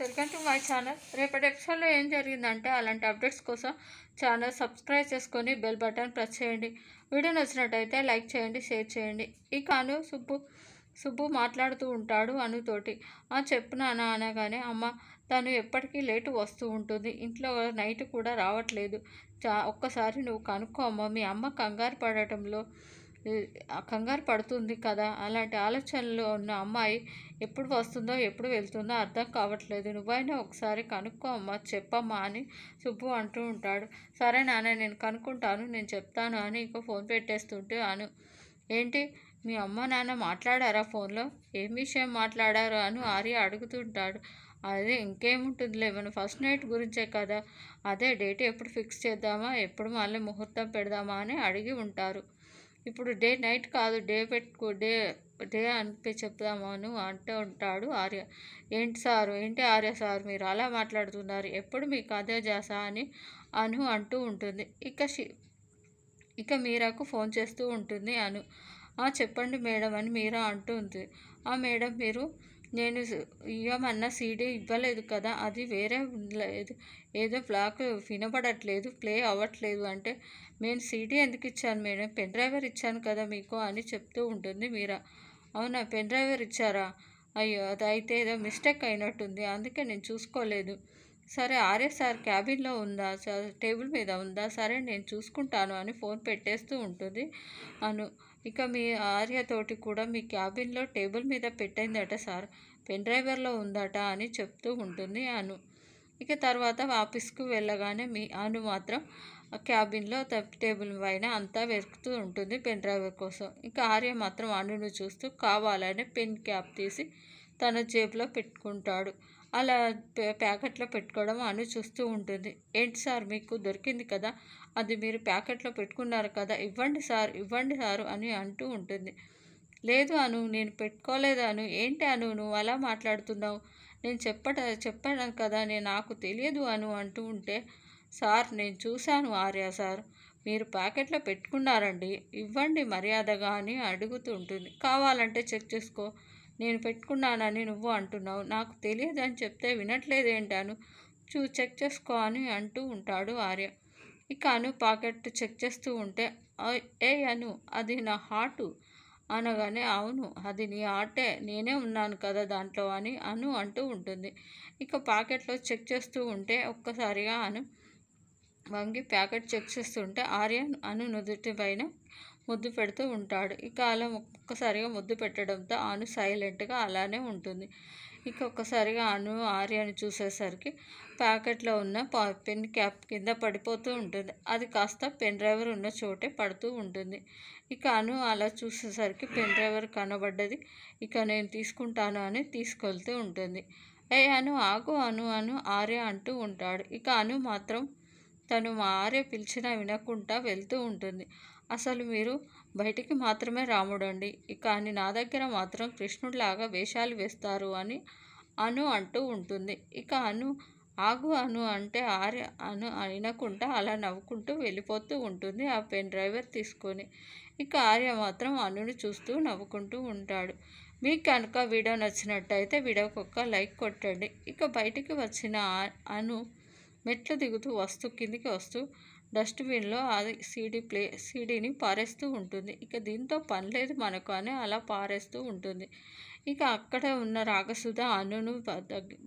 welcome to my channel రేపటి ఎపిసోడ్లో ఏం జరిగిందంటే అలాంటి అప్డేట్స్ కోసం ఛానల్ సబ్స్క్రైబ్ చేసుకొని బెల్ బటన్ ప్రెస్ చేయండి వీడియో నచ్చినట్టయితే లైక్ చేయండి షేర్ చేయండి ఇక అను సుబ్బు సుబ్బు మాట్లాడుతూ ఉంటాడు అనుతోటి ఆ చెప్పునానా అనగానే అమ్మ తను ఎప్పటికీ లేటు వస్తూ ఉంటుంది ఇంట్లో నైట్ కూడా రావట్లేదు చా ఒక్కసారి నువ్వు కనుక్కో అమ్మ మీ అమ్మ కంగారు పడటంలో కంగారు పడుతుంది కదా అలాంటి ఆలోచనలో ఉన్న అమ్మాయి ఎప్పుడు వస్తుందో ఎప్పుడు వెళ్తుందో అర్థం కావట్లేదు నువ్వైనా ఒకసారి కనుక్కో అమ్మా చెప్పమ్మా అని సుబ్బు అంటూ ఉంటాడు సరే నాన్న నేను కనుక్కుంటాను నేను చెప్తాను అని ఇంకో ఫోన్ పెట్టేస్తుంటే అను ఏంటి మీ అమ్మ నాన్న మాట్లాడారా ఫోన్లో ఏం విషయం మాట్లాడారు అని ఆర్య అడుగుతుంటాడు అదే ఇంకేముంటుందిలే మన ఫస్ట్ నైట్ గురించే కదా అదే డేట్ ఎప్పుడు ఫిక్స్ చేద్దామా ఎప్పుడు మళ్ళీ ముహూర్తం పెడదామా అని అడిగి ఉంటారు ఇప్పుడు డే నైట్ కాదు డే పెట్టుకో డే డే అనిపి అని అంటూ ఉంటాడు ఆర్య ఏంటి సారు ఏంటి ఆర్య సార్ మీరు అలా మాట్లాడుతున్నారు ఎప్పుడు మీకు అదే చేసా అని అను అంటూ ఉంటుంది ఇక ఇక మీరాకు ఫోన్ చేస్తూ ఉంటుంది అను చెప్పండి మేడం అని మీరా అంటూ ఉంది ఆ మేడం మీరు నేను ఇవ్వమన్నా సీడీ ఇవ్వలేదు కదా అది వేరే లేదు ఏదో బ్లాక్ వినబడట్లేదు ప్లే అవ్వట్లేదు అంటే నేను సీడీ ఎందుకు ఇచ్చాను మేడం పెన్ డ్రైవర్ ఇచ్చాను కదా మీకు అని చెప్తూ ఉంటుంది మీరా అవునా పెన్ డ్రైవర్ ఇచ్చారా అయ్యో అది అయితే ఏదో మిస్టేక్ అయినట్టుంది అందుకే నేను చూసుకోలేదు సరే ఆర్ఎస్ సార్ క్యాబిన్లో ఉందా టేబుల్ మీద ఉందా సరే నేను చూసుకుంటాను అని ఫోన్ పెట్టేస్తూ ఉంటుంది అను ఇక మీ ఆర్యతోటి కూడా మీ క్యాబిన్లో టేబుల్ మీద పెట్టిందట సార్ పెన్ డ్రైవర్లో ఉందట అని చెప్తూ ఉంటుంది అను ఇక తర్వాత ఆఫీస్కు వెళ్ళగానే మీ అను మాత్రం క్యాబిన్లో టేబుల్ పైన అంతా వెతుకుతూ ఉంటుంది పెన్ డ్రైవర్ కోసం ఇంకా ఆర్య మాత్రం అనును చూస్తూ కావాలనే పెన్ క్యాప్ తీసి తన జేబులో పెట్టుకుంటాడు అలా ప్యాకెట్లో పెట్టుకోవడం అని చూస్తూ ఉంటుంది ఏంటి సార్ మీకు దొరికింది కదా అది మీరు ప్యాకెట్లో పెట్టుకున్నారు కదా ఇవ్వండి సార్ ఇవ్వండి సారు అని అంటూ ఉంటుంది లేదు అను నేను పెట్టుకోలేదు అను ఏంటి అను నువ్వు అలా మాట్లాడుతున్నావు నేను చెప్పట చెప్పాను కదా నేను నాకు తెలియదు అను అంటూ ఉంటే సార్ నేను చూశాను ఆర్య సార్ మీరు ప్యాకెట్లో పెట్టుకున్నారండి ఇవ్వండి మర్యాదగా అని అడుగుతూ ఉంటుంది కావాలంటే చెక్ చేసుకో నేను పెట్టుకున్నానని నువ్వు అంటున్నావు నాకు తెలియదు అని చెప్తే వినట్లేదేంటాను చూ చెక్ చేసుకో అని అంటూ ఉంటాడు ఆర్య ఇక అను పాకెట్ చెక్ చేస్తూ ఉంటే ఏ అను అది నా హార్టు అనగానే అవును అది నీ ఆటే నేనే ఉన్నాను కదా దాంట్లో అని అను అంటూ ఉంటుంది ఇక పాకెట్లో చెక్ చేస్తూ ఉంటే ఒక్కసారిగా అను వంగి ప్యాకెట్ చెక్ చేస్తుంటే ఆర్యన్ అను నుదుటి పైన ముద్దు పెడుతూ ఉంటాడు ఇక అలా ఒక్కసారిగా ముద్దు పెట్టడంతో అను సైలెంట్గా అలానే ఉంటుంది ఇక ఒక్కసారిగా అను ఆర్యను చూసేసరికి ప్యాకెట్లో ఉన్న పెన్ క్యాప్ కింద పడిపోతూ ఉంటుంది అది కాస్త పెన్ డ్రైవర్ ఉన్న చోటే పడుతూ ఉంటుంది ఇక అను అలా చూసేసరికి పెన్ డ్రైవర్ కనబడ్డది ఇక నేను తీసుకుంటాను అని తీసుకెళ్తూ ఉంటుంది ఏ అను ఆగు అను అను ఆర్య అంటూ ఉంటాడు ఇక అను మాత్రం తను మా ఆర్య పిలిచినా వినకుండా వెళ్తూ ఉంటుంది అసలు మీరు బయటికి మాత్రమే రాముడండి కానీ నా దగ్గర మాత్రం కృష్ణుడిలాగా వేషాలు వేస్తారు అని అను అంటూ ఉంటుంది ఇక అను ఆగు అను అంటే ఆరి అను అయినకుండా అలా నవ్వుకుంటూ వెళ్ళిపోతూ ఉంటుంది ఆ పెన్ డ్రైవర్ తీసుకొని ఇక ఆర్య మాత్రం అనుని చూస్తూ నవ్వుకుంటూ ఉంటాడు మీకు కనుక వీడియో నచ్చినట్టయితే వీడియోకి ఒక్క లైక్ కొట్టండి ఇక బయటికి వచ్చిన అను మెట్లు దిగుతూ వస్తూ కిందికి వస్తూ డస్ట్బిన్లో అది సీడీ ప్లే సీడీని పారేస్తూ ఉంటుంది ఇక దీంతో పని లేదు మనకు అని అలా పారేస్తూ ఉంటుంది ఇక అక్కడ ఉన్న రాగసుధ అనును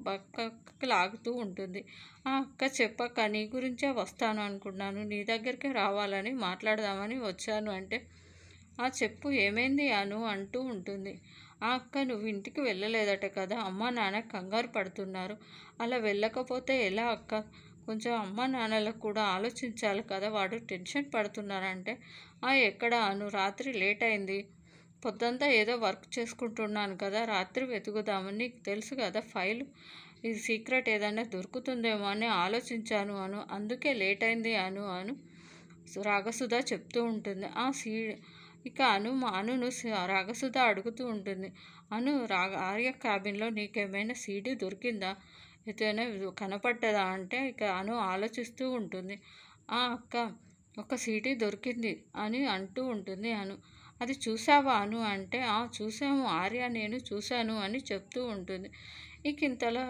పక్కకు లాగుతూ ఉంటుంది ఆ అక్క చెప్పక్క నీ గురించే వస్తాను అనుకున్నాను నీ దగ్గరికి రావాలని మాట్లాడదామని వచ్చాను అంటే ఆ చెప్పు ఏమైంది అను అంటూ ఉంటుంది ఆ అక్క నువ్వు ఇంటికి వెళ్ళలేదట కదా అమ్మ నాన్న కంగారు పడుతున్నారు అలా వెళ్ళకపోతే ఎలా అక్క కొంచెం అమ్మ నాన్నలకు కూడా ఆలోచించాలి కదా వాడు టెన్షన్ పడుతున్నారంటే ఆ ఎక్కడ అను రాత్రి లేట్ అయింది పొద్దంతా ఏదో వర్క్ చేసుకుంటున్నాను కదా రాత్రి వెతుకుదామని నీకు తెలుసు కదా ఫైల్ ఈ సీక్రెట్ ఏదైనా దొరుకుతుందేమో అని ఆలోచించాను అను అందుకే లేట్ అయింది అను అను రాగసుధ చెప్తూ ఉంటుంది ఆ సీ ఇక అను మా అనును రాగసుధ అడుగుతూ ఉంటుంది అను రాగ ఆర్య క్యాబిన్లో నీకేమైనా సీడీ దొరికిందా ఎటైనా కనపడ్డదా అంటే ఇక అను ఆలోచిస్తూ ఉంటుంది ఆ అక్క ఒక సీటీ దొరికింది అని అంటూ ఉంటుంది అను అది చూసావా అను అంటే ఆ చూసాము ఆర్య నేను చూశాను అని చెప్తూ ఉంటుంది ఇక ఇంతలో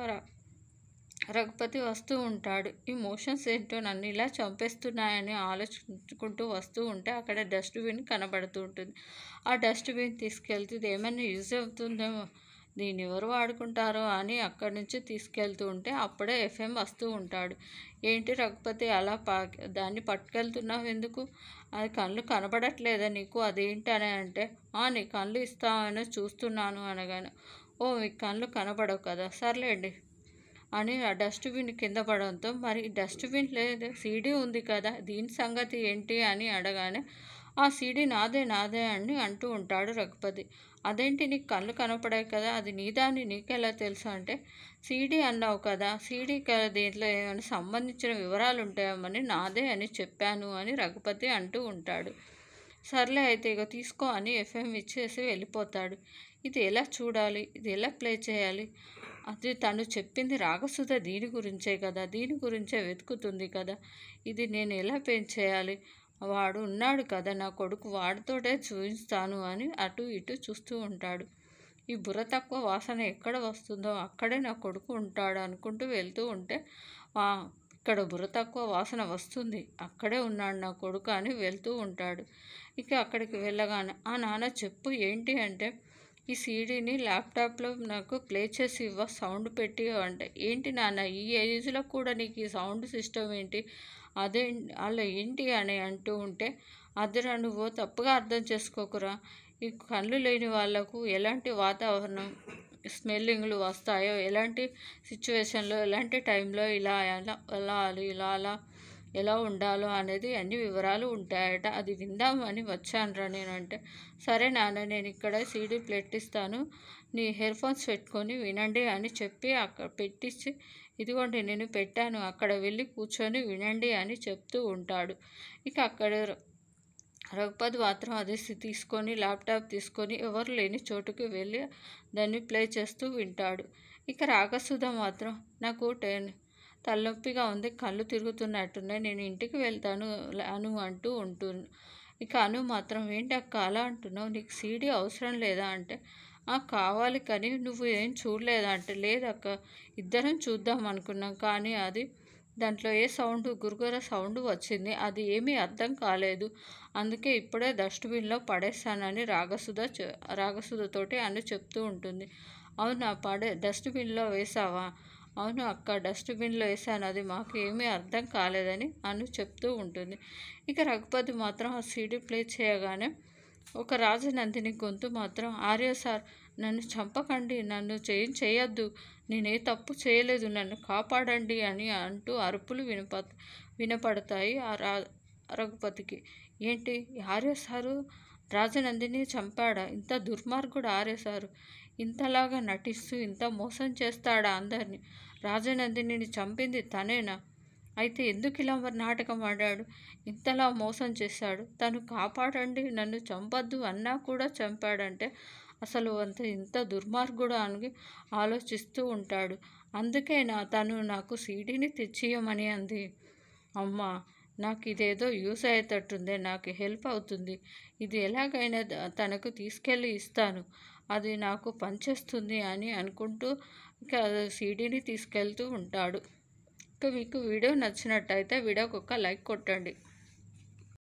రఘుపతి వస్తూ ఉంటాడు ఈ మోషన్స్ ఏంటో నన్ను ఇలా చంపేస్తున్నాయని ఆలోచించుకుంటూ వస్తూ ఉంటే అక్కడ డస్ట్బిన్ కనబడుతూ ఉంటుంది ఆ డస్ట్బిన్ తీసుకెళ్తే ఏమైనా యూజ్ అవుతుందేమో దీన్ని ఎవరు వాడుకుంటారో అని అక్కడి నుంచి తీసుకెళ్తూ ఉంటే అప్పుడే ఎఫ్ఎం వస్తూ ఉంటాడు ఏంటి రఘుపతి అలా పా దాన్ని పట్టుకెళ్తున్నావు ఎందుకు అది కళ్ళు కనబడట్లేదా నీకు అదేంటి అని అంటే నీ కళ్ళు ఇస్తామని చూస్తున్నాను అనగానే ఓ మీ కళ్ళు కనబడవు కదా సర్లేండి అని ఆ డస్ట్బిన్ కింద పడడంతో మరి డస్ట్బిన్ లేదు సీడీ ఉంది కదా దీని సంగతి ఏంటి అని అడగానే ఆ సీడీ నాదే నాదే అని అంటూ ఉంటాడు రఘుపతి అదేంటి నీకు కళ్ళు కనపడాయి కదా అది నీదాని నీకెలా తెలుసు అంటే సీడీ అన్నావు కదా సీడీ దీంట్లో ఏమైనా సంబంధించిన వివరాలు ఉంటాయమని నాదే అని చెప్పాను అని రఘుపతి అంటూ ఉంటాడు సర్లే అయితే ఇక తీసుకో అని ఎఫ్ఎం ఇచ్చేసి వెళ్ళిపోతాడు ఇది ఎలా చూడాలి ఇది ఎలా ప్లే చేయాలి అది తను చెప్పింది రాగసుధ దీని గురించే కదా దీని గురించే వెతుకుతుంది కదా ఇది నేను ఎలా పెంచేయాలి వాడు ఉన్నాడు కదా నా కొడుకు వాడితోటే చూపిస్తాను అని అటు ఇటు చూస్తూ ఉంటాడు ఈ బుర్ర తక్కువ వాసన ఎక్కడ వస్తుందో అక్కడే నా కొడుకు ఉంటాడు అనుకుంటూ వెళ్తూ ఉంటే ఇక్కడ బుర్ర తక్కువ వాసన వస్తుంది అక్కడే ఉన్నాడు నా కొడుకు అని వెళ్తూ ఉంటాడు ఇక అక్కడికి వెళ్ళగానే ఆ నాన్న చెప్పు ఏంటి అంటే ఈ సీడీని ల్యాప్టాప్లో నాకు ప్లే చేసి ఇవ్వ సౌండ్ పెట్టి అంటే ఏంటి నాన్న ఈ ఏజ్లో కూడా నీకు ఈ సౌండ్ సిస్టమ్ ఏంటి అదే అలా ఏంటి అని అంటూ ఉంటే అదిరా నువ్వు తప్పుగా అర్థం చేసుకోకురా ఈ కళ్ళు లేని వాళ్లకు ఎలాంటి వాతావరణం స్మెల్లింగ్లు వస్తాయో ఎలాంటి సిచ్యువేషన్లో ఎలాంటి టైంలో ఇలా అలా అలా ఇలా అలా ఎలా ఉండాలో అనేది అన్ని వివరాలు ఉంటాయట అది విందామని వచ్చానరా నేను అంటే సరే నాన్న నేను ఇక్కడ సీడీ పెట్టిస్తాను నీ హెడ్ ఫోన్స్ పెట్టుకొని వినండి అని చెప్పి అక్కడ పెట్టించి ఇదిగోండి నేను పెట్టాను అక్కడ వెళ్ళి కూర్చొని వినండి అని చెప్తూ ఉంటాడు ఇక అక్కడ రఘుపతి మాత్రం అదే తీసుకొని ల్యాప్టాప్ తీసుకొని ఎవరు లేని చోటుకి వెళ్ళి దాన్ని ప్లే చేస్తూ వింటాడు ఇక రాగసుధ మాత్రం నాకు టెన్ తలనొప్పిగా ఉంది కళ్ళు తిరుగుతున్నట్టున్నాయి నేను ఇంటికి వెళ్తాను అను అంటూ ఉంటు ఇక అను మాత్రం ఏంటి అక్క అలా అంటున్నావు నీకు సీడీ అవసరం లేదా అంటే కావాలి కానీ నువ్వు ఏం చూడలేదా అంటే లేదక్క ఇద్దరం చూద్దాం అనుకున్నాం కానీ అది దాంట్లో ఏ సౌండ్ గురుగుర సౌండ్ వచ్చింది అది ఏమీ అర్థం కాలేదు అందుకే ఇప్పుడే డస్ట్బిన్లో పడేస్తానని రాగసుధ రాగసుధతోటి అని చెప్తూ ఉంటుంది అవునా పడే డస్ట్బిన్లో వేసావా అవును అక్క డస్ట్బిన్లో వేసాను అది మాకు ఏమీ అర్థం కాలేదని అను చెప్తూ ఉంటుంది ఇక రఘుపతి మాత్రం ఆ సీడీ ప్లే చేయగానే ఒక రాజనందిని గొంతు మాత్రం ఆర్య సార్ నన్ను చంపకండి నన్ను చేయం చేయొద్దు నేనే తప్పు చేయలేదు నన్ను కాపాడండి అని అంటూ అరుపులు వినప వినపడతాయి ఆ రా రఘుపతికి ఏంటి ఆర్య సారు రాజనందిని చంపాడా ఇంత దుర్మార్గుడు ఆర్య సారు ఇంతలాగా నటిస్తూ ఇంత మోసం చేస్తాడా అందరిని రాజనందిని చంపింది తనేనా అయితే ఎందుకు ఇలా మరి నాటకం ఆడాడు ఇంతలా మోసం చేశాడు తను కాపాడండి నన్ను చంపద్దు అన్నా కూడా చంపాడంటే అసలు అంత ఇంత దుర్మార్గుడు అని ఆలోచిస్తూ ఉంటాడు అందుకే నా తను నాకు సీడీని తెచ్చియమని అంది అమ్మ నాకు ఇదేదో యూస్ అయ్యేటట్టుంది నాకు హెల్ప్ అవుతుంది ఇది ఎలాగైనా తనకు తీసుకెళ్ళి ఇస్తాను అది నాకు పనిచేస్తుంది అని అనుకుంటూ ఇంకా సీడీని తీసుకెళ్తూ ఉంటాడు ఇంకా మీకు వీడియో నచ్చినట్టయితే వీడియోకి ఒక లైక్ కొట్టండి